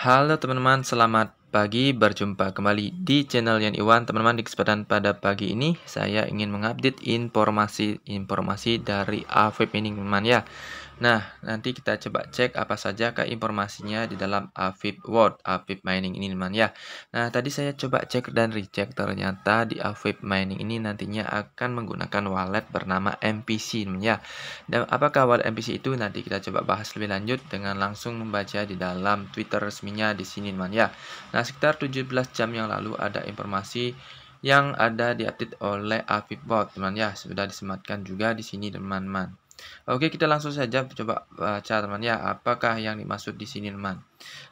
Halo teman-teman, selamat pagi. Berjumpa kembali di channel Yan Iwan. Teman-teman, di kesempatan pada pagi ini saya ingin mengupdate informasi-informasi dari avp ini, teman-teman ya. Nah, nanti kita coba cek apa saja ke informasinya di dalam Avip World Avip Mining ini teman ya. Nah, tadi saya coba cek dan recheck ternyata di Avip Mining ini nantinya akan menggunakan wallet bernama MPC teman ya. Dan apakah wallet MPC itu nanti kita coba bahas lebih lanjut dengan langsung membaca di dalam Twitter resminya di sini teman ya. Nah, sekitar 17 jam yang lalu ada informasi yang ada di update oleh Avip World teman ya sudah disematkan juga di sini teman-teman Oke, kita langsung saja coba baca teman ya, apakah yang dimaksud di sini teman.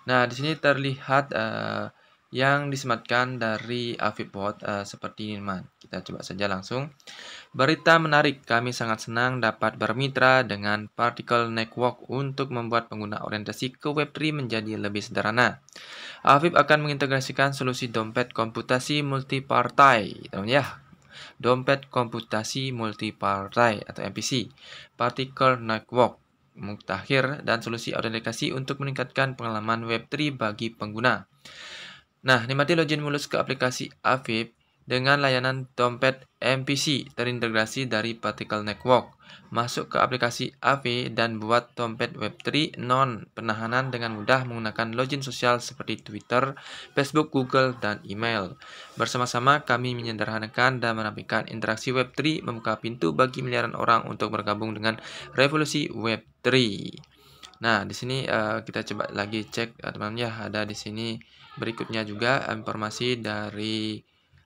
Nah, di sini terlihat uh, yang disematkan dari Avibot uh, seperti ini teman. Kita coba saja langsung. Berita menarik, kami sangat senang dapat bermitra dengan Particle Network untuk membuat pengguna orientasi ke Web3 menjadi lebih sederhana. Avib akan mengintegrasikan solusi dompet komputasi multipartai, teman ya, dompet komputasi multipartai atau MPC, partikel network, mutakhir, dan solusi autentikasi untuk meningkatkan pengalaman Web3 bagi pengguna. Nah, nikmati login mulus ke aplikasi Avip dengan layanan dompet MPC terintegrasi dari Particle Network. Masuk ke aplikasi AV dan buat dompet Web3 non penahanan dengan mudah menggunakan login sosial seperti Twitter, Facebook, Google, dan email. Bersama-sama kami menyederhanakan dan menampilkan interaksi Web3 membuka pintu bagi miliaran orang untuk bergabung dengan revolusi Web3. Nah, di sini uh, kita coba lagi cek eh, teman-teman ya, ada di sini berikutnya juga informasi dari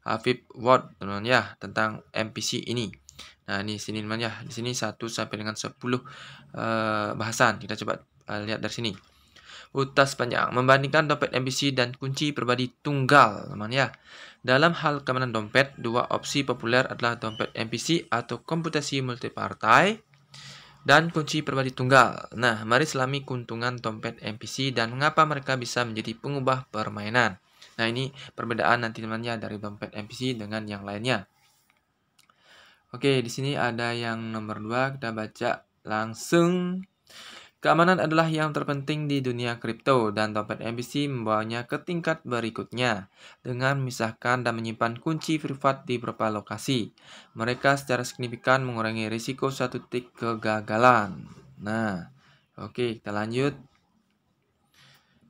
Hafib Ward teman-teman ya tentang MPC ini. Nah, ini sini teman teman ya. Di sini 1 sampai dengan sepuluh eh, bahasan. Kita coba uh, lihat dari sini. Utas panjang membandingkan dompet MPC dan kunci pribadi tunggal, teman ya. Dalam hal keamanan dompet, dua opsi populer adalah dompet MPC atau komputasi multipartai dan kunci pribadi tunggal. Nah, mari selami keuntungan dompet MPC dan mengapa mereka bisa menjadi pengubah permainan. Nah, ini perbedaan nanti temannya dari dompet MPC dengan yang lainnya. Oke, di sini ada yang nomor 2 kita baca langsung. Keamanan adalah yang terpenting di dunia kripto dan dompet MPC membawanya ke tingkat berikutnya dengan memisahkan dan menyimpan kunci privat di beberapa lokasi. Mereka secara signifikan mengurangi risiko satu titik kegagalan. Nah, oke kita lanjut.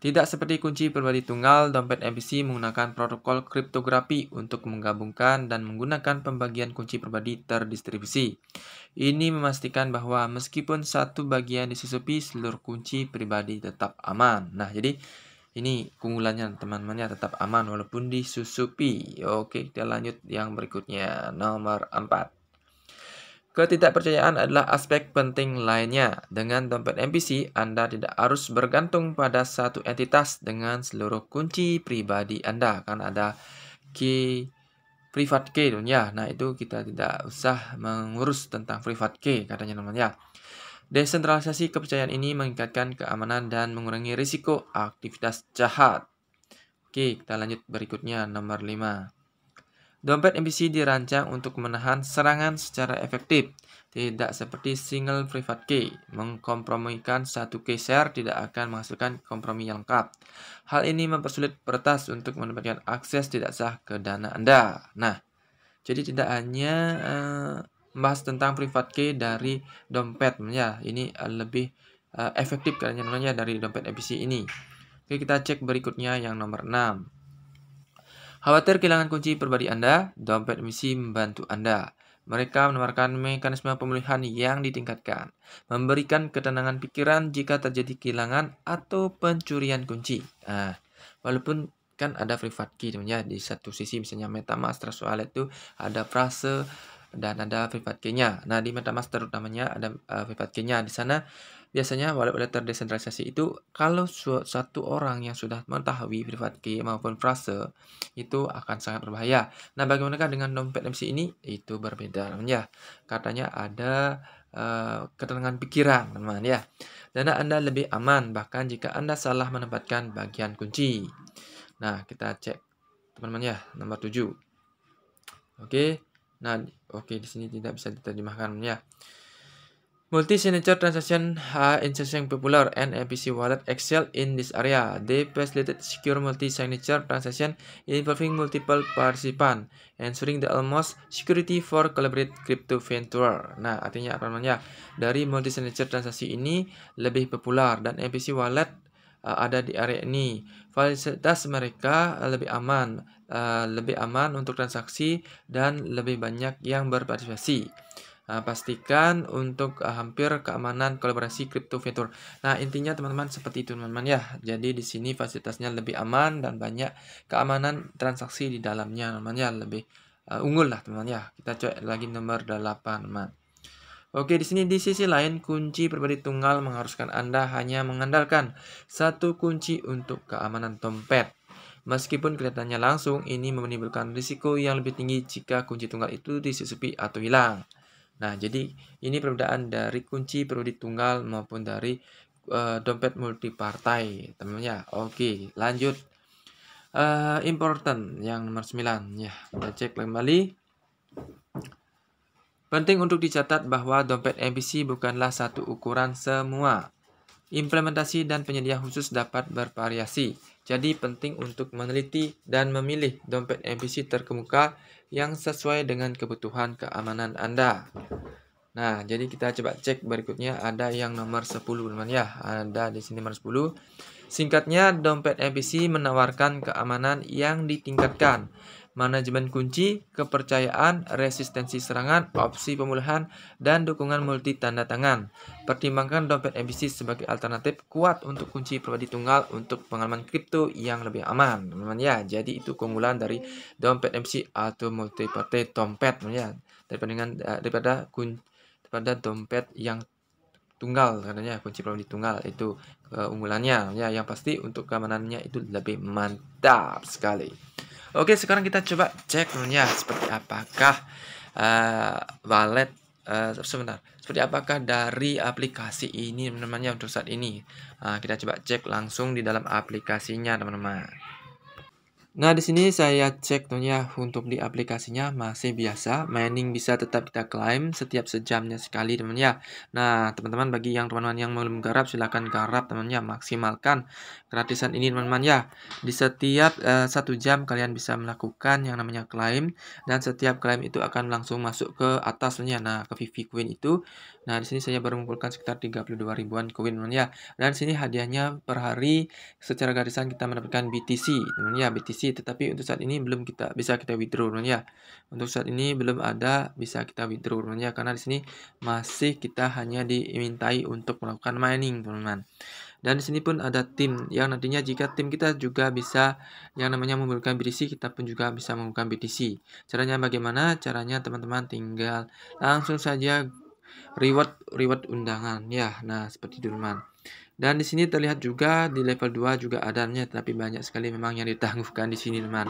Tidak seperti kunci pribadi tunggal, dompet MPC menggunakan protokol kriptografi untuk menggabungkan dan menggunakan pembagian kunci pribadi terdistribusi. Ini memastikan bahwa meskipun satu bagian disusupi, seluruh kunci pribadi tetap aman. Nah, jadi ini keunggulannya teman-temannya tetap aman walaupun disusupi. Oke, kita lanjut yang berikutnya, nomor 4. Ketidakpercayaan adalah aspek penting lainnya. Dengan dompet MPC, Anda tidak harus bergantung pada satu entitas dengan seluruh kunci pribadi Anda. Kan ada key private key dunia. Ya. Nah, itu kita tidak usah mengurus tentang private key katanya namanya. Desentralisasi kepercayaan ini meningkatkan keamanan dan mengurangi risiko aktivitas jahat. Oke, kita lanjut berikutnya nomor 5. Dompet MPC dirancang untuk menahan serangan secara efektif, tidak seperti single private key. Mengkompromikan satu key share tidak akan menghasilkan kompromi yang lengkap. Hal ini mempersulit peretas untuk mendapatkan akses tidak sah ke dana Anda. Nah, jadi tidak hanya uh, membahas tentang private key dari dompet ya, ini uh, lebih uh, efektif karena dari dompet MPC ini. Oke, kita cek berikutnya yang nomor 6. Khawatir kehilangan kunci pribadi Anda, dompet misi membantu Anda. Mereka menawarkan mekanisme pemulihan yang ditingkatkan, memberikan ketenangan pikiran jika terjadi kehilangan atau pencurian kunci. Nah, walaupun kan ada private key temennya di satu sisi misalnya MetaMask Trust Wallet itu ada frase dan ada private key-nya. Nah, di MetaMask terutamanya ada uh, ah, private key-nya. Di sana Biasanya wallet-wallet terdesentralisasi itu kalau satu orang yang sudah mengetahui private key maupun frase itu akan sangat berbahaya. Nah, bagaimanakah dengan dompet MC ini? Itu berbeda namanya. Katanya ada uh, ketenangan pikiran, teman-teman ya. Dana Anda lebih aman bahkan jika Anda salah menempatkan bagian kunci. Nah, kita cek teman-teman ya, nomor 7. Oke. Okay. Nah, oke okay, di sini tidak bisa diterjemahkan ya. Multi-signature transaction are uh, increasingly popular and MPC wallet excel in this area. They facilitate secure multi-signature transaction involving multiple participants, ensuring the almost security for collaborate crypto venture. Nah, artinya apa namanya? Dari multi-signature transaksi ini lebih populer dan MPC wallet uh, ada di area ini. Validitas mereka lebih aman, uh, lebih aman untuk transaksi dan lebih banyak yang berpartisipasi. Eh, pastikan untuk eh, hampir keamanan kolaborasi crypto fitur. Nah, intinya teman-teman seperti itu teman-teman ya. Jadi di sini fasilitasnya lebih aman dan banyak keamanan transaksi di dalamnya teman-teman ya, lebih uh, unggul lah teman-teman ya. Kita cek lagi nomor 8 teman. Oke, di sini di sisi lain kunci pribadi tunggal mengharuskan Anda hanya mengandalkan satu kunci untuk keamanan dompet. Meskipun kelihatannya langsung, ini menimbulkan risiko yang lebih tinggi jika kunci tunggal itu disusupi atau hilang. Nah, jadi ini perbedaan dari kunci periode tunggal maupun dari uh, dompet multipartai, teman ya. Oke, lanjut. Uh, important yang nomor 9 ya. Kita cek kembali. Penting untuk dicatat bahwa dompet MPC bukanlah satu ukuran semua. Implementasi dan penyedia khusus dapat bervariasi, jadi penting untuk meneliti dan memilih dompet MPC terkemuka yang sesuai dengan kebutuhan keamanan Anda. Nah, jadi kita coba cek berikutnya ada yang nomor 10 teman ya. Ada di sini nomor 10. Singkatnya, dompet MPC menawarkan keamanan yang ditingkatkan manajemen kunci, kepercayaan, resistensi serangan, opsi pemulihan, dan dukungan multi tanda tangan. Pertimbangkan dompet MBC sebagai alternatif kuat untuk kunci pribadi tunggal untuk pengalaman kripto yang lebih aman. teman ya, jadi itu keunggulan dari dompet MBC atau multi partai dompet ya daripada eh, daripada kun, daripada dompet yang tunggal katanya kunci pribadi tunggal itu keunggulannya ya yang pasti untuk keamanannya itu lebih mantap sekali. Oke, sekarang kita coba cek menunya seperti apakah uh, wallet uh, sebentar. Seperti apakah dari aplikasi ini namanya untuk saat ini. Uh, kita coba cek langsung di dalam aplikasinya, teman-teman. Nah, di sini saya cek tentunya untuk di aplikasinya masih biasa. Mining bisa tetap kita klaim setiap sejamnya sekali, teman ya. Nah, teman-teman bagi yang teman-teman yang belum garap silahkan garap, teman ya. Maksimalkan gratisan ini, teman-teman ya. Di setiap uh, satu jam kalian bisa melakukan yang namanya klaim dan setiap klaim itu akan langsung masuk ke atas, ya. Nah, ke Vivi Queen itu Nah, di sini saya baru mengumpulkan sekitar 32 ribuan koin, teman ya. Dan di sini hadiahnya per hari secara garisan kita mendapatkan BTC, teman ya, BTC. Tetapi untuk saat ini belum kita bisa kita withdraw, teman ya. Untuk saat ini belum ada bisa kita withdraw, teman ya, karena di sini masih kita hanya dimintai untuk melakukan mining, teman-teman. Dan di sini pun ada tim yang nantinya jika tim kita juga bisa yang namanya mengumpulkan BTC, kita pun juga bisa mengumpulkan BTC. Caranya bagaimana? Caranya teman-teman tinggal langsung saja reward reward undangan ya. Nah, seperti itu teman Dan di sini terlihat juga di level 2 juga adanya tapi banyak sekali memang yang ditangguhkan di sini teman.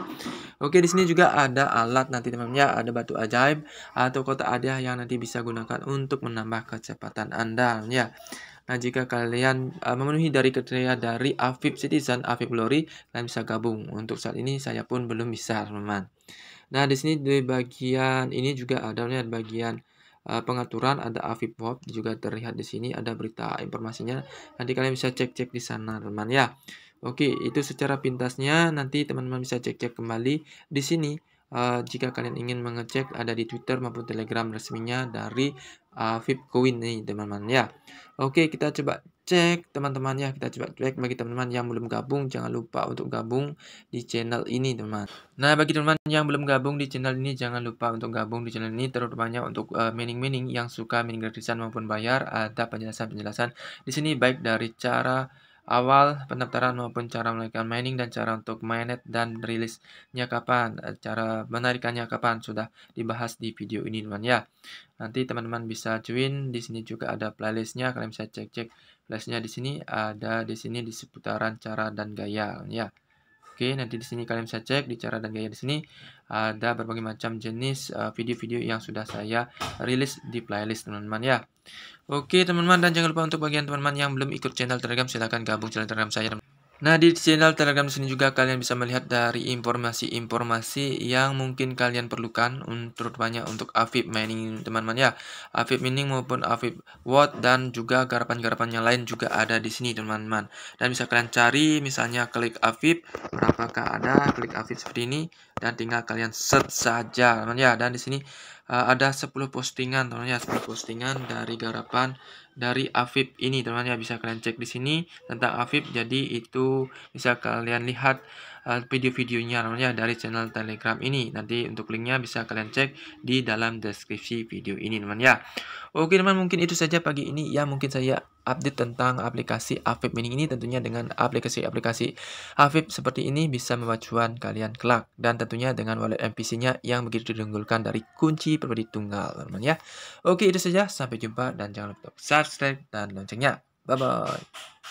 Oke, di sini juga ada alat nanti teman ya, ada batu ajaib atau kotak hadiah yang nanti bisa gunakan untuk menambah kecepatan Anda ya. Nah, jika kalian uh, memenuhi dari kriteria dari Afib Citizen, Afib Glory, kalian bisa gabung. Untuk saat ini saya pun belum bisa, teman. Nah, di sini di bagian ini juga ada lihat bagian Eh, pengaturan ada avipop juga terlihat di sini ada berita informasinya nanti kalian bisa cek-cek di sana teman ya Oke itu secara pintasnya nanti teman-teman bisa cek-cek kembali di sini uh, jika kalian ingin mengecek ada di Twitter maupun Telegram resminya dari uh, Vip Coin nih teman-teman ya Oke kita coba cek teman-teman ya kita coba cek bagi teman-teman yang belum gabung jangan lupa untuk gabung di channel ini teman nah bagi teman-teman yang belum gabung di channel ini jangan lupa untuk gabung di channel ini terutamanya untuk uh, eh, mining-mining yang suka mining gratisan maupun bayar ada penjelasan-penjelasan di sini baik dari cara awal pendaftaran maupun cara melakukan mining dan cara untuk mainnet dan rilisnya kapan, eh, cara menarikannya kapan sudah dibahas di video ini teman ya. Nanti teman-teman bisa join di sini juga ada playlistnya, kalian bisa cek-cek playlistnya di sini ada di sini di seputaran cara dan gaya ya. Oke, nanti di sini kalian bisa cek di cara dan gaya di sini ada berbagai macam jenis eh, video-video uh, yang sudah saya rilis di playlist teman-teman ya. Oke teman-teman dan jangan lupa untuk bagian teman-teman yang belum ikut channel Telegram silahkan gabung channel Telegram saya. Teman -teman. Nah di channel Telegram sini juga kalian bisa melihat dari informasi-informasi yang mungkin kalian perlukan untuk terutamanya untuk Afib mining teman-teman ya Afib mining maupun Afib Watt dan juga garapan-garapan yang lain juga ada di sini teman-teman Dan bisa kalian cari misalnya klik Afib berapakah ada klik Afib seperti ini dan tinggal kalian search saja teman ya dan di sini uh, ada 10 postingan teman ya 10 postingan dari garapan dari afib ini teman ya bisa kalian cek di sini tentang afib jadi itu bisa kalian lihat Eh, video-videonya namanya dari channel Telegram ini. Nanti untuk linknya bisa kalian cek di dalam deskripsi video ini teman ya. Oke teman mungkin itu saja pagi ini ya mungkin saya update tentang aplikasi Avip Mini ini tentunya dengan aplikasi-aplikasi Avip seperti ini bisa memajukan kalian kelak dan tentunya dengan wallet MPC-nya yang begitu diunggulkan dari kunci pribadi tunggal teman ya. Oke itu saja sampai jumpa dan jangan lupa subscribe dan loncengnya. Bye bye.